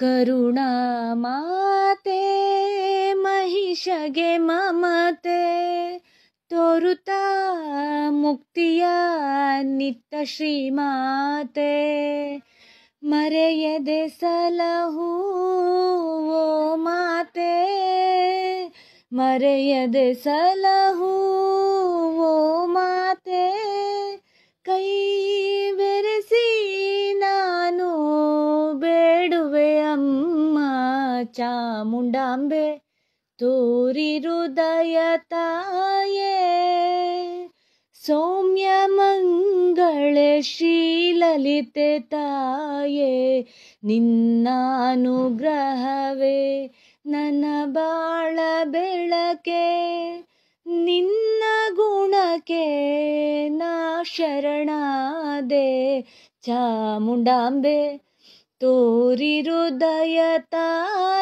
करुणा माते महिषगे ममते मुक्तिया नित्य श्रीमाते मरयद् सलहु वो माते मरयद् सलहु वो माते कई ಚಾಮುಂಡಾಂಬೆ ತೋರಿ ಹೃದಯ ತಾಯೇ ಸೌಮ್ಯ ಮಂಗಳ ಶ್ರೀಲಲಿತೆ ತಾಯೇ ನಿನ್ನಾನುಗ್ರಹವೇ ನನ್ನ ಬಾಳ ಬೆಳಕೆ ನಿನ್ನ ಗುಣಕ್ಕೆ ನಾ ಶರಣಾದೆ ಚಾಮುಂಡಾಂಬೆ ತೋರಿ ಹೃದಯ ತಾಯ